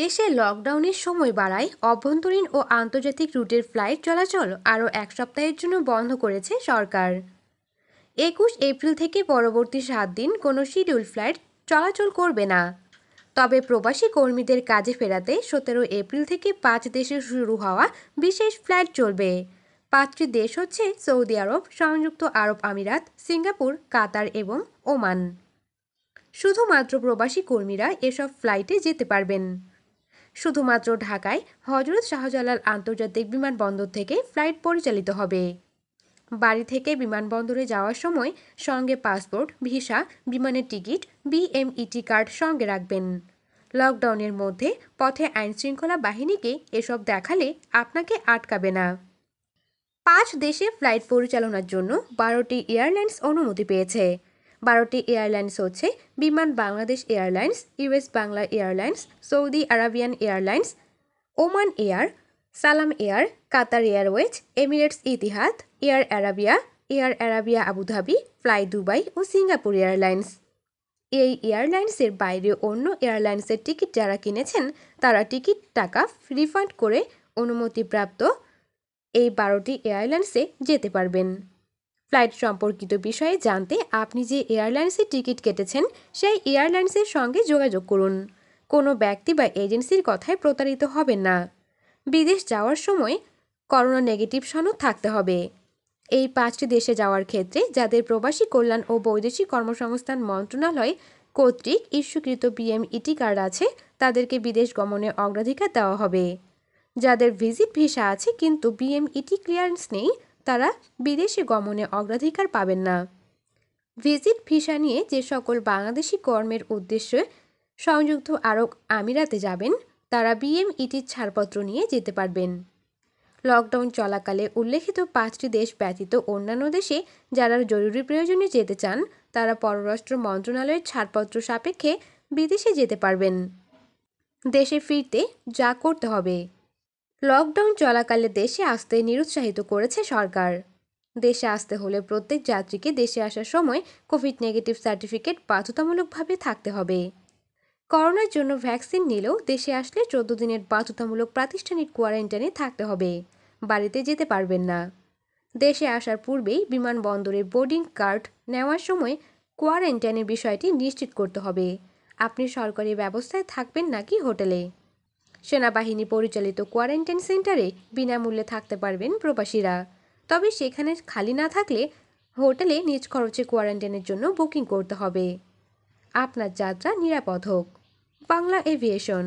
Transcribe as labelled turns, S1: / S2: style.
S1: দেশে লকডাউনের সময় বাড়ায় অভ্যন্তরীণ ও আন্তর্জাতিক রুটের ফ্লাইট চলাচল আরও এক সপ্তাহের জন্য বন্ধ করেছে সরকার একুশ এপ্রিল থেকে পরবর্তী সাত দিন কোনো শিডিউল ফ্লাইট চলাচল করবে না তবে প্রবাসী কর্মীদের কাজে ফেরাতে সতেরো এপ্রিল থেকে পাঁচ দেশে শুরু হওয়া বিশেষ ফ্লাইট চলবে পাঁচটি দেশ হচ্ছে সৌদি আরব সংযুক্ত আরব আমিরাত সিঙ্গাপুর কাতার এবং ওমান শুধুমাত্র প্রবাসী কর্মীরা এসব ফ্লাইটে যেতে পারবেন শুধুমাত্র ঢাকায় হজরত শাহজালাল আন্তর্জাতিক বিমানবন্দর থেকে ফ্লাইট পরিচালিত হবে বাড়ি থেকে বিমানবন্দরে যাওয়ার সময় সঙ্গে পাসপোর্ট ভিসা বিমানের টিকিট বিএমইটি e কার্ড সঙ্গে রাখবেন লকডাউনের মধ্যে পথে আইনশৃঙ্খলা বাহিনীকে এসব দেখালে আপনাকে আটকাবে না পাঁচ দেশে ফ্লাইট পরিচালনার জন্য বারোটি এয়ারলাইন্স অনুমতি পেয়েছে বারোটি এয়ারলাইন্স হচ্ছে Biman Bangladesh airlines US Bangla airlines Saudi Arabian airlines Oman air Salam air Qatar airways Emirates Etihad air Arabia air Arabia Abu Dhabi fly Dubai ও সিঙ্গাপুর এয়ারলাইন্স এই এয়ারলাইন্সের বাইরে অন্য এয়ারলাইন্সের টিকিট যারা কিনেছেন তারা টিকিট টাকা রিফান্ড করে অনুমতিপ্রাপ্ত এই বারোটি এয়ারলাইন্সে যেতে পারবেন ফ্লাইট সম্পর্কিত বিষয়ে জানতে আপনি যে এয়ারলাইন্সের টিকিট কেটেছেন সেই এয়ারলাইন্সের সঙ্গে যোগাযোগ করুন কোনো ব্যক্তি বা এজেন্সির কথায় প্রতারিত হবেন না বিদেশ যাওয়ার সময় করোনা নেগেটিভ সনদ থাকতে হবে এই পাঁচটি দেশে যাওয়ার ক্ষেত্রে যাদের প্রবাসী কল্যাণ ও বৈদেশিক কর্মসংস্থান মন্ত্রণালয় কর্তৃক ইস্যুকৃত ইটি কার্ড আছে তাদেরকে বিদেশ গমনে অগ্রাধিকার দেওয়া হবে যাদের ভিজিট ভিসা আছে কিন্তু ইটি ক্লিয়ারেন্স নেই তারা বিদেশে গমনে অগ্রাধিকার পাবেন না ভিজিট ভিসা নিয়ে যে সকল বাংলাদেশি কর্মের উদ্দেশ্যে সংযুক্ত আরব আমিরাতে যাবেন তারা বিএমইটির ছাড়পত্র নিয়ে যেতে পারবেন লকডাউন চলাকালে উল্লেখিত পাঁচটি দেশ ব্যতীত অন্যান্য দেশে যারা জরুরি প্রয়োজনে যেতে চান তারা পররাষ্ট্র মন্ত্রণালয়ের ছাড়পত্র সাপেক্ষে বিদেশে যেতে পারবেন দেশে ফিরতে যা করতে হবে লকডাউন চলাকালে দেশে আসতে নিরুৎসাহিত করেছে সরকার দেশে আসতে হলে প্রত্যেক যাত্রীকে দেশে আসার সময় কোভিড নেগেটিভ সার্টিফিকেট বাধ্যতামূলকভাবে থাকতে হবে করোনার জন্য ভ্যাকসিন নিলেও দেশে আসলে চোদ্দ দিনের বাধ্যতামূলক প্রাতিষ্ঠানিক কোয়ারেন্টাইনে থাকতে হবে বাড়িতে যেতে পারবেন না দেশে আসার পূর্বেই বিমানবন্দরে বোর্ডিং কার্ড নেওয়ার সময় কোয়ারেন্টাইনের বিষয়টি নিশ্চিত করতে হবে আপনি সরকারি ব্যবস্থায় থাকবেন নাকি হোটেলে সেনাবাহিনী পরিচালিত কোয়ারেন্টাইন সেন্টারে বিনামূল্যে থাকতে পারবেন প্রবাসীরা তবে সেখানে খালি না থাকলে হোটেলে নিজ খরচে কোয়ারেন্টাইনের জন্য বুকিং করতে হবে আপনার যাত্রা নিরাপদ হোক বাংলা এভিয়েশন